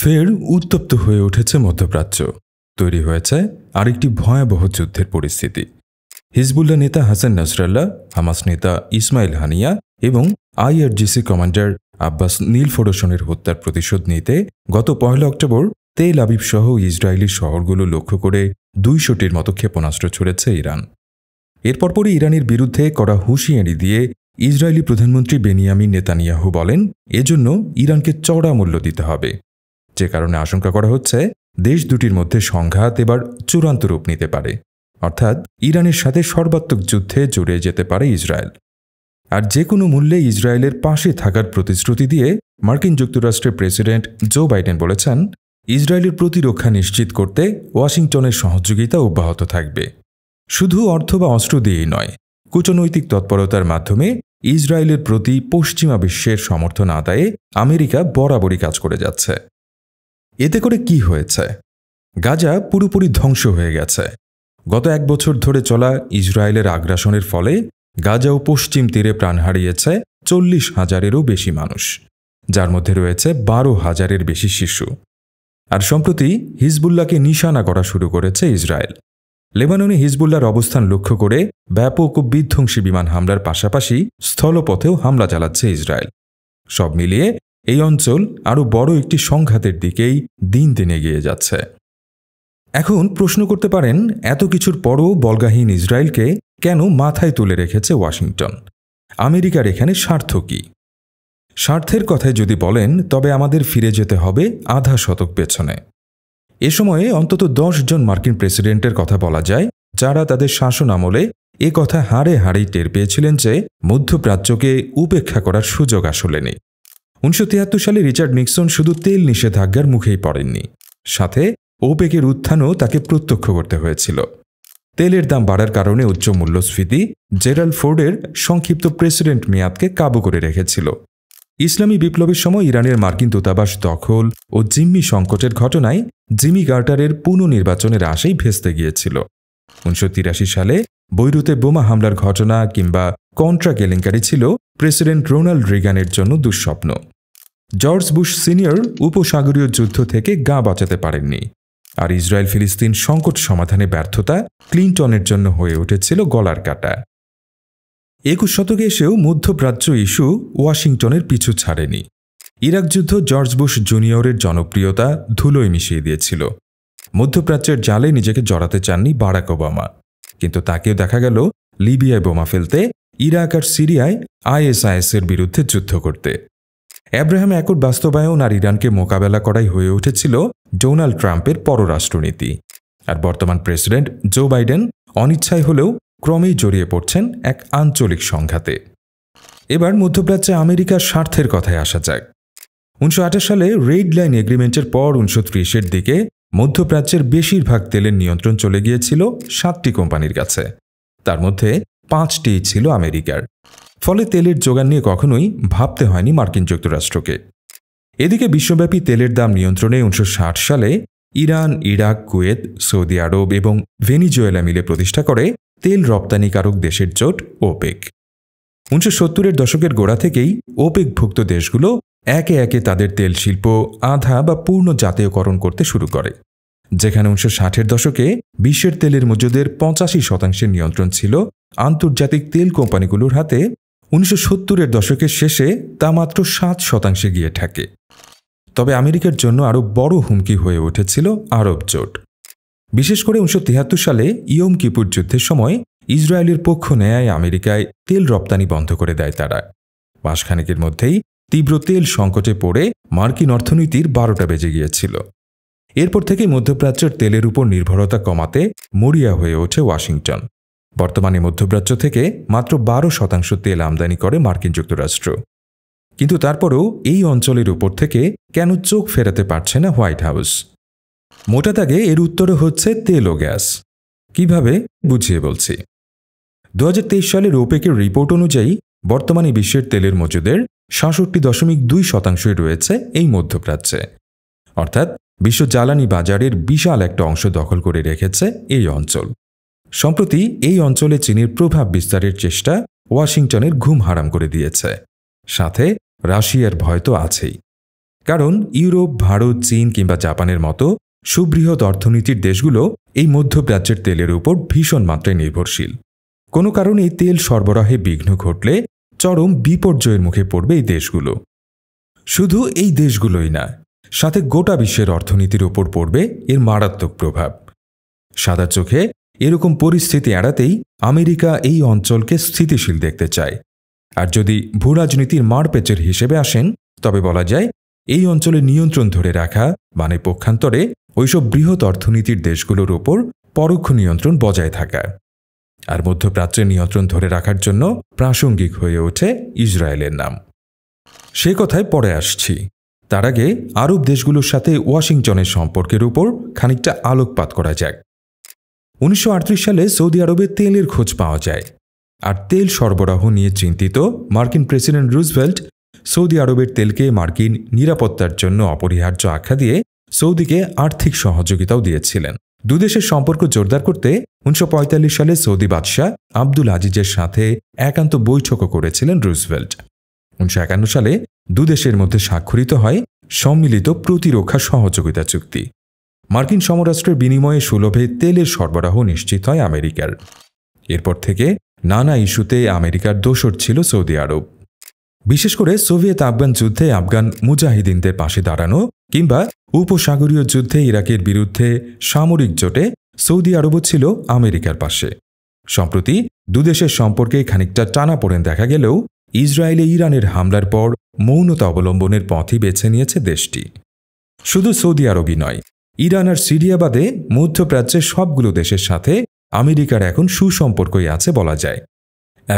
ফের উত্তপ্ত হয়ে উঠেছে মধ্যপ্রাচ্য তৈরি হয়েছে আরেকটি ভয়াবহ যুদ্ধের পরিস্থিতি হিজবুল্লাহ নেতা হাসান নসরাল্লাহ হামাস নেতা ইসমাইল হানিয়া এবং আইআরজিসি কমান্ডার আব্বাস নীল ফোডোসনের হত্যার প্রতিশোধ নিতে গত পয়লা অক্টোবর তেল আবিব সহ ইসরায়েলি শহরগুলো লক্ষ্য করে দুইশোটির মতো ক্ষেপণাস্ত্র ছড়েছে ইরান এরপর পরই ইরানের বিরুদ্ধে করা হুঁশিয়ারি দিয়ে ইসরায়েলি প্রধানমন্ত্রী বেনিয়ামিন নেতানিয়াহু বলেন এজন্য ইরানকে চড়া মূল্য দিতে হবে যে কারণে আশঙ্কা করা হচ্ছে দেশ দুটির মধ্যে সংঘাত এবার চূড়ান্ত রূপ নিতে পারে অর্থাৎ ইরানের সাথে সর্বাত্মক যুদ্ধে জড়িয়ে যেতে পারে ইসরায়েল আর যে কোনো মূল্যে ইসরায়েলের পাশে থাকার প্রতিশ্রুতি দিয়ে মার্কিন যুক্তরাষ্ট্রের প্রেসিডেন্ট জো বাইডেন বলেছেন ইসরায়েলের প্রতিরক্ষা নিশ্চিত করতে ওয়াশিংটনের সহযোগিতা অব্যাহত থাকবে শুধু অর্থ বা অস্ত্র দিয়েই নয় কূটনৈতিক তৎপরতার মাধ্যমে ইসরায়েলের প্রতি পশ্চিমা বিশ্বের সমর্থন আদায়ে আমেরিকা বরাবরই কাজ করে যাচ্ছে এতে করে কি হয়েছে গাজা পুরোপুরি ধ্বংস হয়ে গেছে গত এক বছর ধরে চলা ইসরায়েলের আগ্রাসনের ফলে গাজা ও পশ্চিম তীরে প্রাণ হারিয়েছে চল্লিশ হাজারেরও বেশি মানুষ যার মধ্যে রয়েছে বারো হাজারের বেশি শিশু আর সম্প্রতি হিজবুল্লাহকে নিশানা করা শুরু করেছে ইসরায়েল লেবাননে হিজবুল্লার অবস্থান লক্ষ্য করে ব্যাপক ও বিধ্বংসী বিমান হামলার পাশাপাশি স্থলপথেও হামলা চালাচ্ছে ইসরায়েল সব মিলিয়ে এই অঞ্চল আরও বড় একটি সংঘাতের দিকেই দিন দিন এগিয়ে যাচ্ছে এখন প্রশ্ন করতে পারেন এত কিছুর পরও বলগাহীন ইসরায়েলকে কেন মাথায় তুলে রেখেছে ওয়াশিংটন আমেরিকার এখানে স্বার্থ কী স্বার্থের কথায় যদি বলেন তবে আমাদের ফিরে যেতে হবে আধা শতক পেছনে এ সময়ে অন্তত দশ জন মার্কিন প্রেসিডেন্টের কথা বলা যায় যারা তাদের শাসন আমলে এ কথা হাড়ে হাড়েই টের পেয়েছিলেন যে মধ্যপ্রাচ্যকে উপেক্ষা করার সুযোগ আসলে নেই উনিশশো সালে রিচার্ড নিক্সন শুধু তেল নিষেধাজ্ঞার মুখেই পড়েননি সাথে ওপেকের উত্থানও তাকে প্রত্যক্ষ করতে হয়েছিল তেলের দাম বাড়ার কারণে উচ্চ মূল্যস্ফীতি জেরাল ফোর্ডের সংক্ষিপ্ত প্রেসিডেন্ট মেয়াদকে কাবু করে রেখেছিল ইসলামী বিপ্লবের সময় ইরানের মার্কিন দূতাবাস দখল ও জিম্মি সংকটের ঘটনায় জিমি গার্টারের পুনর্নির্বাচনের আশেই ভেস্তে গিয়েছিল উনিশশো সালে বৈরুতে বোমা হামলার ঘটনা কিংবা কন্ট্রা কেলেঙ্কারি ছিল প্রেসিডেন্ট রোনাল্ড রিগানের জন্য দুঃস্বপ্ন জর্জ বুশ সিনিয়র উপসাগরীয় যুদ্ধ থেকে গা বাঁচাতে পারেননি আর ইসরায়েল ফিলিস্তিন সংকট সমাধানে ব্যর্থতা ক্লিন্টনের জন্য হয়ে উঠেছিল গলার কাটা একুশ শতকে এসেও মধ্যপ্রাচ্য ইস্যু ওয়াশিংটনের পিছু ছাড়েনি ইরাক যুদ্ধ জর্জ বুশ জুনিয়রের জনপ্রিয়তা ধুলোয় মিশিয়ে দিয়েছিল মধ্যপ্রাচ্যের জালে নিজেকে জড়াতে চাননি বারাক ওবামা কিন্তু তাকেও দেখা গেল লিবিয়ায় বোমা ফেলতে ইরাক আর সিরিয়ায় আইএসআইএসের বিরুদ্ধে যুদ্ধ করতে অ্যাব্রাহাম অ্যাকর্ড বাস্তবায়ন আর ইরানকে মোকাবেলা করাই হয়ে উঠেছিল ডোনাল্ড ট্রাম্পের পররাষ্ট্রনীতি আর বর্তমান প্রেসিডেন্ট জো বাইডেন অনিচ্ছায় হলেও ক্রমেই জড়িয়ে পড়ছেন এক আঞ্চলিক সংঘাতে এবার মধ্যপ্রাচ্যে আমেরিকার স্বার্থের কথায় আসা যাক উনিশশো সালে রেড লাইন এগ্রিমেন্টের পর উনিশশো ত্রিশের দিকে মধ্যপ্রাচ্যের বেশিরভাগ তেলের নিয়ন্ত্রণ চলে গিয়েছিল সাতটি কোম্পানির কাছে তার মধ্যে পাঁচটি ছিল আমেরিকার ফলে তেলের যোগান নিয়ে কখনোই ভাবতে হয়নি মার্কিন যুক্তরাষ্ট্রকে এদিকে বিশ্বব্যাপী তেলের দাম নিয়ন্ত্রণে উনিশশো সালে Iran Iraq Kuwait Saudi Arab এবং ভেনিজুয়েলা মিলে প্রতিষ্ঠা করে তেল রপ্তানিকারক দেশের জোট ওপেক উনিশশো সত্তরের দশকের গোড়া থেকেই ওপেকভুক্ত দেশগুলো একে একে তাদের তেল শিল্প আধা বা পূর্ণ জাতীয়করণ করতে শুরু করে যেখানে উনিশশো ষাটের দশকে বিশ্বের তেলের মজুদের পঁচাশি শতাংশের নিয়ন্ত্রণ ছিল আন্তর্জাতিক তেল কোম্পানিগুলোর হাতে উনিশশো সত্তরের দশকের শেষে তা মাত্র সাত শতাংশে গিয়ে থাকে তবে আমেরিকার জন্য আরও বড় হুমকি হয়ে উঠেছিল আরব জোট বিশেষ করে উনিশশো সালে ইয়ম কিপুর যুদ্ধের সময় ইসরায়েলের পক্ষ নেয় আমেরিকায় তেল রপ্তানি বন্ধ করে দেয় তারা মাসখানেকের মধ্যেই তীব্র তেল সংকটে পড়ে মার্কিন অর্থনীতির বারোটা বেজে গিয়েছিল এরপর থেকে মধ্যপ্রাচ্যের তেলের উপর নির্ভরতা কমাতে মরিয়া হয়ে ওঠে ওয়াশিংটন বর্তমানে মধ্যপ্রাচ্য থেকে মাত্র বারো শতাংশ তেল আমদানি করে মার্কিন যুক্তরাষ্ট্র কিন্তু তারপরেও এই অঞ্চলের উপর থেকে কেন চোখ ফেরাতে পারছে না হোয়াইট হাউস মোটা দাগে এর উত্তর হচ্ছে তেল ও গ্যাস কিভাবে বুঝিয়ে বলছি দু সালের ওপেকের রিপোর্ট অনুযায়ী বর্তমানে বিশ্বের তেলের মজুদের সাতষট্টি দশমিক দুই শতাংশই রয়েছে এই মধ্যপ্রাচ্যে অর্থাৎ বিশ্ব জ্বালানি বাজারের বিশাল একটা অংশ দখল করে রেখেছে এই অঞ্চল সম্প্রতি এই অঞ্চলে চীনের প্রভাব বিস্তারের চেষ্টা ওয়াশিংটনের ঘুম হারাম করে দিয়েছে সাথে রাশিয়ার ভয় তো আছেই কারণ ইউরোপ ভারত চীন কিংবা জাপানের মতো সুবৃহৎ অর্থনীতির দেশগুলো এই মধ্যপ্রাচ্যের তেলের উপর ভীষণ মাত্রায় নির্ভরশীল কোনো কারণে তেল সরবরাহে বিঘ্ন ঘটলে চরম বিপর্যয়ের মুখে পড়বে এই দেশগুলো শুধু এই দেশগুলোই না সাথে গোটা বিশ্বের অর্থনীতির ওপর পড়বে এর মারাত্মক প্রভাব সাদা চোখে এরকম পরিস্থিতি এড়াতেই আমেরিকা এই অঞ্চলকে স্থিতিশীল দেখতে চায় আর যদি ভূরাজনীতির মারপেচের হিসেবে আসেন তবে বলা যায় এই অঞ্চলে নিয়ন্ত্রণ ধরে রাখা মানে পক্ষান্তরে ওইসব বৃহৎ অর্থনীতির দেশগুলোর ওপর পরোক্ষ নিয়ন্ত্রণ বজায় থাকা আর মধ্যপ্রাচ্যে নিয়ন্ত্রণ ধরে রাখার জন্য প্রাসঙ্গিক হয়ে ওঠে ইসরায়েলের নাম সে কথায় পরে আসছি তার আগে আরব দেশগুলোর সাথে ওয়াশিংটনের সম্পর্কের উপর খানিকটা আলোকপাত করা যাক উনিশশো সালে সৌদি আরবে তেলের খোঁজ পাওয়া যায় আর তেল সরবরাহ নিয়ে চিন্তিত মার্কিন প্রেসিডেন্ট রুজভেল্ট সৌদি আরবের তেলকে মার্কিন নিরাপত্তার জন্য অপরিহার্য আখ্যা দিয়ে সৌদিকে আর্থিক সহযোগিতাও দিয়েছিলেন দুদেশের সম্পর্ক জোরদার করতে উনিশশো সালে সৌদি বাদশাহ আব্দুল আজিজের সাথে একান্ত বৈঠকও করেছিলেন রুজভেল্ট উনিশশো সালে দুদেশের মধ্যে স্বাক্ষরিত হয় সম্মিলিত প্রতিরক্ষা সহযোগিতা চুক্তি মার্কিন সমরাষ্ট্রের বিনিময়ে সুলভে তেলের সরবরাহ নিশ্চিত হয় আমেরিকার এরপর থেকে নানা ইস্যুতে আমেরিকার দোষর ছিল সৌদি আরব বিশেষ করে সোভিয়েত আফগান যুদ্ধে আফগান মুজাহিদিনদের পাশে দাঁড়ানো কিংবা উপসাগরীয় যুদ্ধে ইরাকের বিরুদ্ধে সামরিক জোটে সৌদি আরবও ছিল আমেরিকার পাশে সম্প্রতি দুদেশের সম্পর্কে খানিকটা টানা পড়েন দেখা গেলেও ইসরায়েলে ইরানের হামলার পর মৌনতা অবলম্বনের পথই বেছে নিয়েছে দেশটি শুধু সৌদি আরবই নয় ইরান আর সিরিয়া বাদে মধ্যপ্রাচ্যের সবগুলো দেশের সাথে আমেরিকার এখন সুসম্পর্কই আছে বলা যায়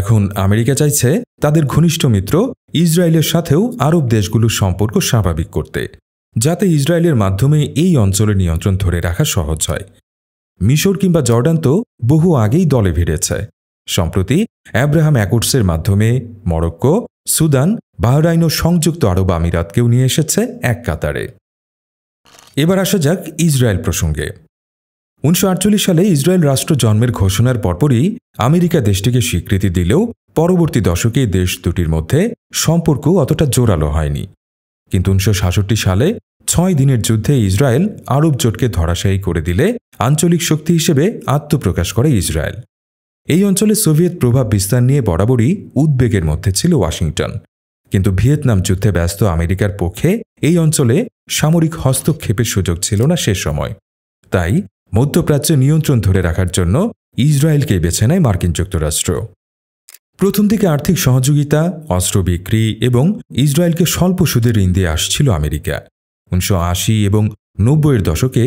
এখন আমেরিকা চাইছে তাদের ঘনিষ্ঠ মিত্র ইসরায়েলের সাথেও আরব দেশগুলোর সম্পর্ক স্বাভাবিক করতে যাতে ইসরায়েলের মাধ্যমে এই অঞ্চলের নিয়ন্ত্রণ ধরে রাখা সহজ হয় মিশর কিংবা জর্ডান তো বহু আগেই দলে ভিড়েছে সম্প্রতি অ্যাব্রাহাম অ্যাকর্ডসের মাধ্যমে মরক্কো সুদান বাহরাইন ও সংযুক্ত আরব আমিরাতকেও নিয়ে এসেছে এক কাতারে এবার আসা যাক ইসরায়েল প্রসঙ্গে উনিশশো সালে ইসরায়েল রাষ্ট্র জন্মের ঘোষণার পরপরই আমেরিকা দেশটিকে স্বীকৃতি দিলেও পরবর্তী দশকে দেশ দুটির মধ্যে সম্পর্ক অতটা জোরালো হয়নি কিন্তু উনিশশো সালে ছয় দিনের যুদ্ধে ইসরায়েল আরব জোটকে ধরাশায়ী করে দিলে আঞ্চলিক শক্তি হিসেবে আত্মপ্রকাশ করে ইসরায়েল এই অঞ্চলে সোভিয়েত প্রভাব বিস্তার নিয়ে বরাবরই উদ্বেগের মধ্যে ছিল ওয়াশিংটন কিন্তু ভিয়েতনাম যুদ্ধে ব্যস্ত আমেরিকার পক্ষে এই অঞ্চলে সামরিক হস্তক্ষেপের সুযোগ ছিল না সে সময় তাই মধ্যপ্রাচ্যে নিয়ন্ত্রণ ধরে রাখার জন্য ইসরায়েলকে বেছে নেয় মার্কিন যুক্তরাষ্ট্র প্রথম দিকে আর্থিক সহযোগিতা অস্ত্র বিক্রি এবং ইসরায়েলকে স্বল্প সুদে ঋণ দিয়ে আসছিল আমেরিকা উনিশশো এবং নব্বইয়ের দশকে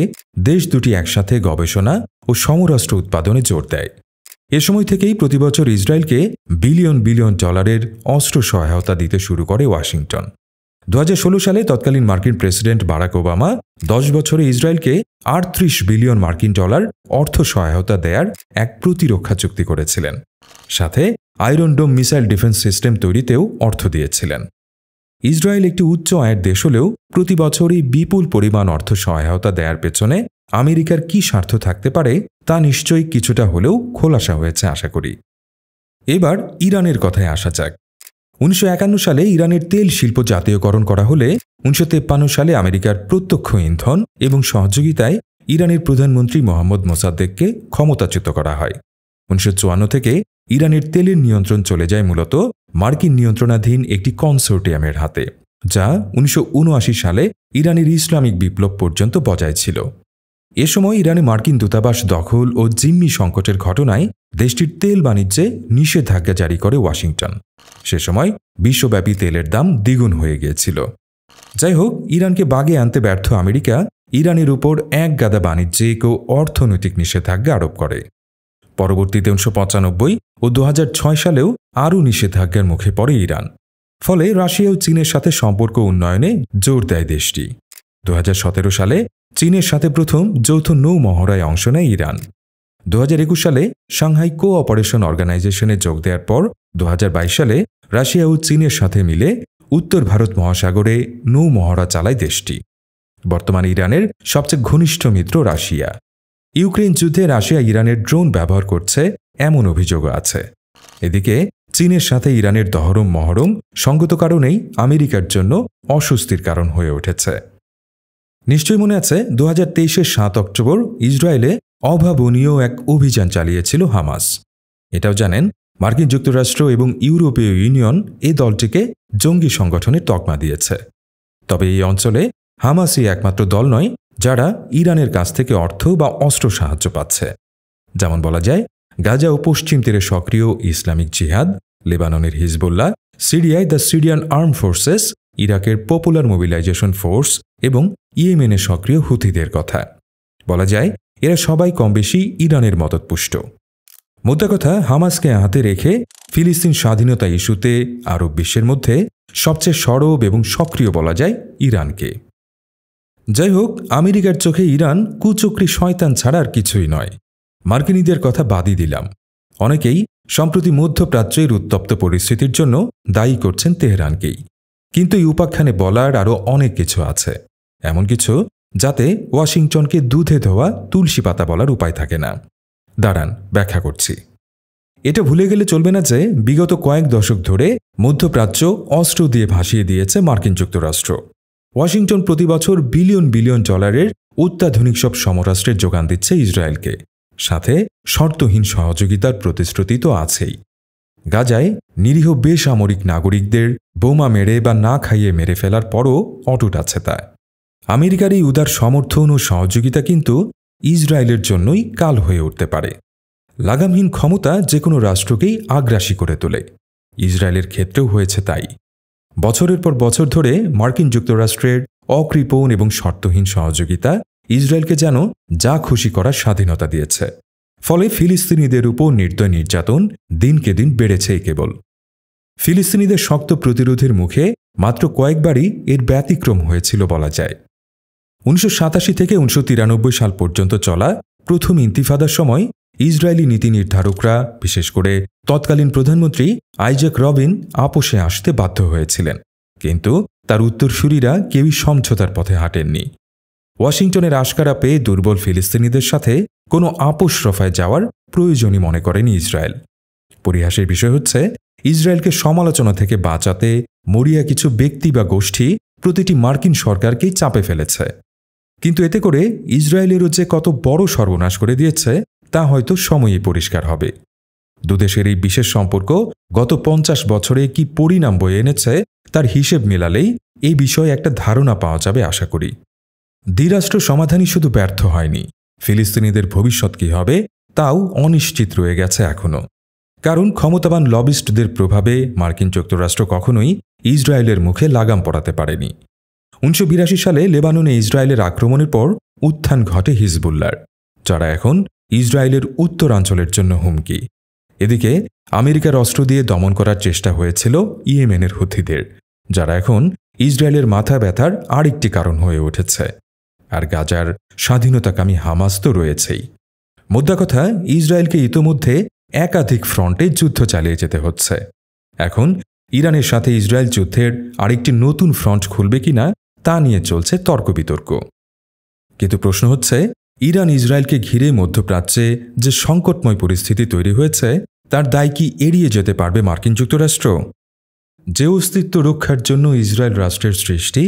দেশ দুটি একসাথে গবেষণা ও সমরাষ্ট্র উৎপাদনে জোর দেয় এ সময় থেকেই প্রতিবছর ইসরায়েলকে বিলিয়ন বিলিয়ন ডলারের অস্ত্র সহায়তা দিতে শুরু করে ওয়াশিংটন দু সালে তৎকালীন মার্কিন প্রেসিডেন্ট বারাক ওবামা দশ বছরে ইসরায়েলকে আটত্রিশ বিলিয়ন মার্কিন ডলার অর্থ সহায়তা দেয়ার এক প্রতিরক্ষা চুক্তি করেছিলেন সাথে iron dome missile defence system তৈরিতেও অর্থ দিয়েছিলেন ইসরায়েল একটি উচ্চ আয়ের দেশ হলেও প্রতি বছরই বিপুল পরিমাণ অর্থ সহায়তা দেয়ার পেছনে আমেরিকার কি স্বার্থ থাকতে পারে তা নিশ্চয়ই কিছুটা হলেও খোলাসা হয়েছে আশা করি এবার ইরানের কথায় আসা যাক উনিশশো সালে ইরানের তেল শিল্প জাতীয়করণ করা হলে উনিশশো সালে আমেরিকার প্রত্যক্ষ ইন্ধন এবং সহযোগিতায় ইরানের প্রধানমন্ত্রী মোহাম্মদ মোসাদ্দেককে ক্ষমতাচ্যুত করা হয় উনিশশো থেকে ইরানের তেলের নিয়ন্ত্রণ চলে যায় মূলত মার্কিন নিয়ন্ত্রণাধীন একটি কনসোর্টিয়ামের হাতে যা উনিশশো সালে ইরানের ইসলামিক বিপ্লব পর্যন্ত বজায় ছিল এ সময় ইরানে মার্কিন দূতাবাস দখল ও জিম্মি সংকটের ঘটনায় দেশটির তেল বাণিজ্যে নিষেধাজ্ঞা জারি করে ওয়াশিংটন সে সময় বিশ্বব্যাপী তেলের দাম দ্বিগুণ হয়ে গিয়েছিল যাই হোক ইরানকে বাগে আনতে ব্যর্থ আমেরিকা ইরানের উপর এক গাদা বাণিজ্যিক ও অর্থনৈতিক নিষেধাজ্ঞা আরোপ করে পরবর্তীতে উনিশশো পঁচানব্বই ও দু সালেও আরও নিষেধাজ্ঞার মুখে পড়ে ইরান ফলে রাশিয়া ও চীনের সাথে সম্পর্ক উন্নয়নে জোর দেয় দেশটি দু সালে চীনের সাথে প্রথম যৌথ নৌ মহড়ায় অংশ নেয় ইরান দু সালে সাংহাই কো অপারেশন অর্গানাইজেশনে যোগ দেওয়ার পর দু সালে রাশিয়া ও চীনের সাথে মিলে উত্তর ভারত মহাসাগরে নৌ মহড়া চালায় দেশটি বর্তমানে ইরানের সবচেয়ে ঘনিষ্ঠ মিত্র রাশিয়া ইউক্রেন যুদ্ধে রাশিয়া ইরানের ড্রোন ব্যবহার করছে এমন অভিযোগ আছে এদিকে চীনের সাথে ইরানের দহরম মহরম সঙ্গত কারণেই আমেরিকার জন্য অস্বস্তির কারণ হয়ে উঠেছে নিশ্চয়ই মনে আছে দু হাজার সাত অক্টোবর ইসরায়েলে অভাবনীয় এক অভিযান চালিয়েছিল হামাস এটাও জানেন মার্কিন যুক্তরাষ্ট্র এবং ইউরোপীয় ইউনিয়ন এ দলটিকে জঙ্গি সংগঠনের তকমা দিয়েছে তবে এই অঞ্চলে হামাসই একমাত্র দল নয় যারা ইরানের কাছ থেকে অর্থ বা অস্ত্র সাহায্য পাচ্ছে যেমন বলা যায় গাজা ও পশ্চিম তীরে সক্রিয় ইসলামিক জিহাদ লেবাননের হিজবুল্লাহ সিরিয়ায় দ্য সিরিয়ান আর্ম ফোর্সেস ইরাকের পপুলার মোবিলাইজেশন ফোর্স এবং ইয়েমেনে সক্রিয় হুথিদের কথা বলা যায় এরা সবাই কম বেশি ইরানের মতৎপুষ্ট মোদ্দা কথা হামাসকে হাতে রেখে ফিলিস্তিন স্বাধীনতা ইস্যুতে আরব বিশ্বের মধ্যে সবচেয়ে সরব এবং সক্রিয় বলা যায় ইরানকে যাই হোক আমেরিকার চোখে ইরান কুচক্রি শয়তান ছাড়া আর কিছুই নয় মার্কিনীদের কথা বাদই দিলাম অনেকেই সম্প্রতি মধ্যপ্রাচ্যের উত্তপ্ত পরিস্থিতির জন্য দায়ী করছেন তেহরানকেই কিন্তু এই উপাখ্যানে বলার আরও অনেক কিছু আছে এমন কিছু যাতে ওয়াশিংটনকে দুধে ধোয়া তুলসী পাতা বলার উপায় থাকে না দাঁড়ান ব্যাখ্যা করছি এটা ভুলে গেলে চলবে না যে বিগত কয়েক দশক ধরে মধ্যপ্রাচ্য অস্ত্র দিয়ে ভাসিয়ে দিয়েছে মার্কিন যুক্তরাষ্ট্র ওয়াশিংটন প্রতি বছর বিলিয়ন বিলিয়ন ডলারের অত্যাধুনিক সব সমরাষ্ট্রের যোগান দিচ্ছে ইসরায়েলকে সাথে শর্তহীন সহযোগিতার প্রতিশ্রুতি তো আছেই গাজায় নিরীহ বেসামরিক নাগরিকদের বোমা মেরে বা না খাইয়ে মেরে ফেলার পরও অটুট আছে তা আমেরিকার এই উদার সমর্থন ও সহযোগিতা কিন্তু ইসরায়েলের জন্যই কাল হয়ে উঠতে পারে লাগামহীন ক্ষমতা যে কোনো রাষ্ট্রকেই আগ্রাসী করে তোলে ইসরায়েলের ক্ষেত্রেও হয়েছে তাই বছরের পর বছর ধরে মার্কিন যুক্তরাষ্ট্রের অকৃপণ এবং শর্তহীন সহযোগিতা ইসরায়েলকে যেন যা খুশি করার স্বাধীনতা দিয়েছে ফলে ফিলিস্তিনিদের উপর নির্দয় নির্যাতন দিনকে দিন বেড়েছেই কেবল ফিলিস্তিনিদের শক্ত প্রতিরোধের মুখে মাত্র কয়েকবারই এর ব্যতিক্রম হয়েছিল বলা যায় উনিশশো থেকে উনিশশো সাল পর্যন্ত চলা প্রথম ইন্তিফাদার সময় ইসরায়েলি নীতি নির্ধারকরা বিশেষ করে তৎকালীন প্রধানমন্ত্রী আইজাক রবিন আপোষে আসতে বাধ্য হয়েছিলেন কিন্তু তার উত্তরসূরিরা কেউই সমঝোতার পথে হাঁটেননি ওয়াশিংটনের আশকারা পেয়ে দুর্বল ফিলিস্তিনিদের সাথে কোনো আপোষ রফায় যাওয়ার প্রয়োজনই মনে করেনি ইসরায়েল পরিহাসের বিষয় হচ্ছে ইসরায়েলকে সমালোচনা থেকে বাঁচাতে মরিয়া কিছু ব্যক্তি বা গোষ্ঠী প্রতিটি মার্কিন সরকারকেই চাপে ফেলেছে কিন্তু এতে করে ইসরায়েলেরও যে কত বড় সর্বনাশ করে দিয়েছে তা হয়তো সময়ই পরিষ্কার হবে দুদেশের এই বিশেষ সম্পর্ক গত পঞ্চাশ বছরে কি পরিণাম বয়ে এনেছে তার হিসেব মেলালেই এই বিষয়ে একটা ধারণা পাওয়া যাবে আশা করি দ্বিরাষ্ট্র সমাধানই শুধু ব্যর্থ হয়নি ফিলিস্তিনিদের ভবিষ্যৎ কী হবে তাও অনিশ্চিত রয়ে গেছে এখনও কারণ ক্ষমতাবান লবিস্টদের প্রভাবে মার্কিন যুক্তরাষ্ট্র কখনোই ইসরায়েলের মুখে লাগাম পড়াতে পারেনি উনিশশো সালে লেবাননে ইসরায়েলের আক্রমণের পর উত্থান ঘটে হিজবুল্লার যারা এখন ইসরায়েলের উত্তরাঞ্চলের জন্য হুমকি এদিকে আমেরিকার অস্ত্র দিয়ে দমন করার চেষ্টা হয়েছিল ইয়েমেনের হুথিদের যারা এখন ইসরায়েলের মাথা ব্যথার আরেকটি কারণ হয়ে উঠেছে আর গাজার স্বাধীনতাকামী হামাস তো রয়েছেই কথা ইসরায়েলকে ইতোমধ্যে একাধিক ফ্রন্টে যুদ্ধ চালিয়ে যেতে হচ্ছে এখন ইরানের সাথে ইসরায়েল যুদ্ধের আরেকটি নতুন ফ্রন্ট খুলবে কিনা তা নিয়ে চলছে তর্ক বিতর্ক কিন্তু প্রশ্ন হচ্ছে ইরান ইসরায়েলকে ঘিরে মধ্যপ্রাচ্যে যে সংকটময় পরিস্থিতি তৈরি হয়েছে তার দায় কি এড়িয়ে যেতে পারবে মার্কিন যুক্তরাষ্ট্র যে অস্তিত্ব রক্ষার জন্য ইসরায়েল রাষ্ট্রের সৃষ্টি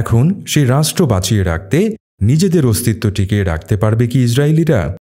এখন সেই রাষ্ট্র বাঁচিয়ে রাখতে নিজেদের অস্তিত্ব টিকিয়ে রাখতে পারবে কি ইসরায়েলিরা